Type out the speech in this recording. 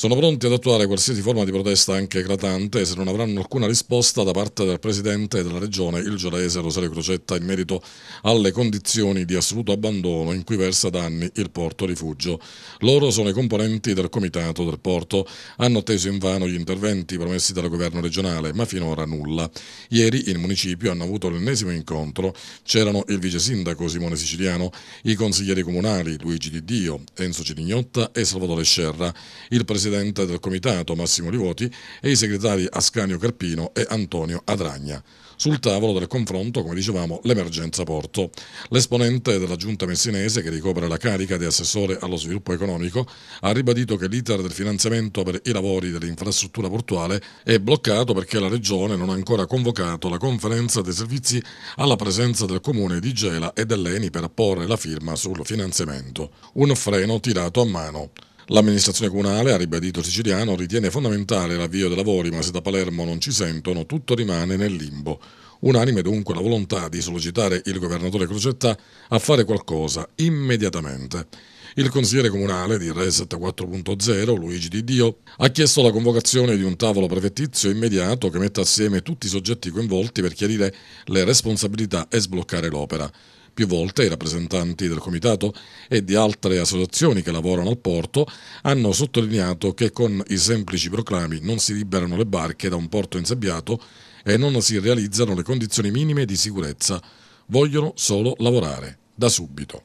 sono pronti ad attuare qualsiasi forma di protesta anche eclatante se non avranno alcuna risposta da parte del Presidente della Regione, il giorese Rosario Crocetta, in merito alle condizioni di assoluto abbandono in cui versa da anni il porto rifugio. Loro sono i componenti del Comitato del Porto, hanno teso in vano gli interventi promessi dal Governo regionale, ma finora nulla. Ieri in municipio hanno avuto l'ennesimo incontro, c'erano il vice sindaco Simone Siciliano, i consiglieri comunali Luigi Di Dio, Enzo Cirignotta e Salvatore Scerra, il Presidente presidente del comitato Massimo Livoti e i segretari Ascanio Carpino e Antonio Adragna. Sul tavolo del confronto, come dicevamo, l'emergenza porto. L'esponente della giunta messinese, che ricopre la carica di assessore allo sviluppo economico, ha ribadito che l'iter del finanziamento per i lavori dell'infrastruttura portuale è bloccato perché la regione non ha ancora convocato la conferenza dei servizi alla presenza del comune di Gela e dell'ENI per apporre la firma sul finanziamento. Un freno tirato a mano. L'amministrazione comunale, ha ribadito Siciliano, ritiene fondamentale l'avvio dei lavori, ma se da Palermo non ci sentono, tutto rimane nel limbo. Unanime dunque la volontà di sollecitare il governatore Crocetta a fare qualcosa immediatamente. Il consigliere comunale di Reset 4.0, Luigi Di Dio, ha chiesto la convocazione di un tavolo prefettizio immediato che metta assieme tutti i soggetti coinvolti per chiarire le responsabilità e sbloccare l'opera. Più volte i rappresentanti del Comitato e di altre associazioni che lavorano al porto hanno sottolineato che con i semplici proclami non si liberano le barche da un porto insabbiato e non si realizzano le condizioni minime di sicurezza. Vogliono solo lavorare, da subito.